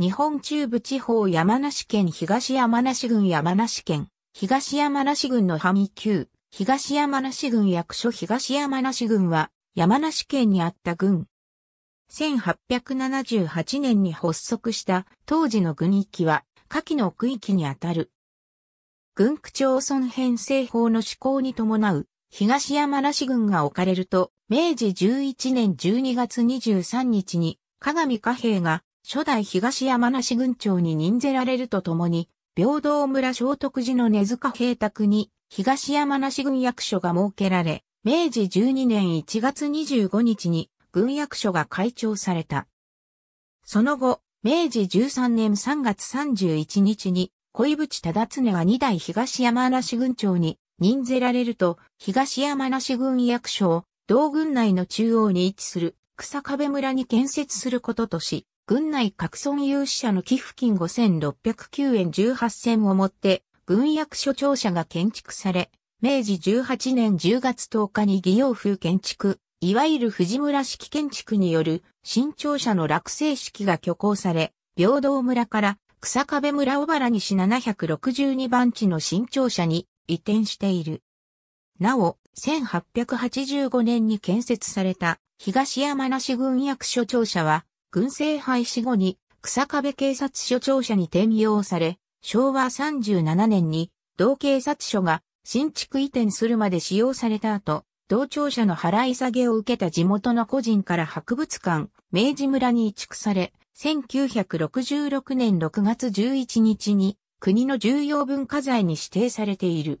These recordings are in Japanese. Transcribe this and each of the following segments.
日本中部地方山梨県東山梨郡山梨県、東山梨郡の範囲級、東山梨郡役所東山梨郡は、山梨県にあった郡。1878年に発足した当時の郡域は、下記の区域にあたる。郡区町村編成法の施行に伴う、東山梨郡が置かれると、明治11年12月23日に、鏡貨幣が初代東山梨郡長に任ぜられるとともに、平等村聖徳寺の根塚平宅に、東山梨郡役所が設けられ、明治12年1月25日に、郡役所が開庁された。その後、明治13年3月31日に、小井淵忠常が二代東山梨郡長に任ぜられると、東山梨郡役所を、同郡内の中央に位置する草壁村に建設することとし、軍内各村有志者の寄付金5609円18銭をもって、軍役所庁舎が建築され、明治18年10月10日に義用風建築、いわゆる藤村式建築による新庁舎の落成式が挙行され、平等村から草壁村小原西762番地の新庁舎に移転している。なお、1885年に建設された東山梨軍役所庁舎は軍政廃止後に草壁警察署庁舎に転用され、昭和37年に同警察署が新築移転するまで使用された後、同庁舎の払い下げを受けた地元の個人から博物館、明治村に移築され、1966年6月11日に国の重要文化財に指定されている。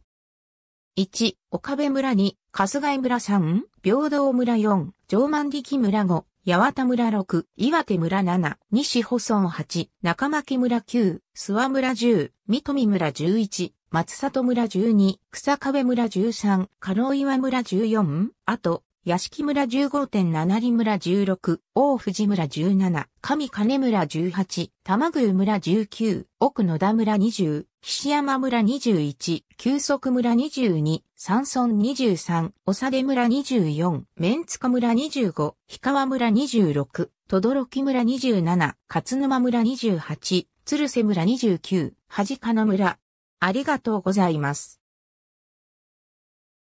1、岡部村2、春日井村3、平等村4、上万力村5、八幡村6、岩手村7、西保村8、中巻村9、諏訪村10、三富村11、松里村12、草壁村13、加納岩村14、あと、屋敷村15.7里村16、大藤村17、上金村18、玉宮村19、奥野田村20、菱山村21、旧足村22、山村23、長出村24、メンツ塚村25、氷川村26、轟村27、勝沼村28、鶴瀬村29、恥かな村。ありがとうございます。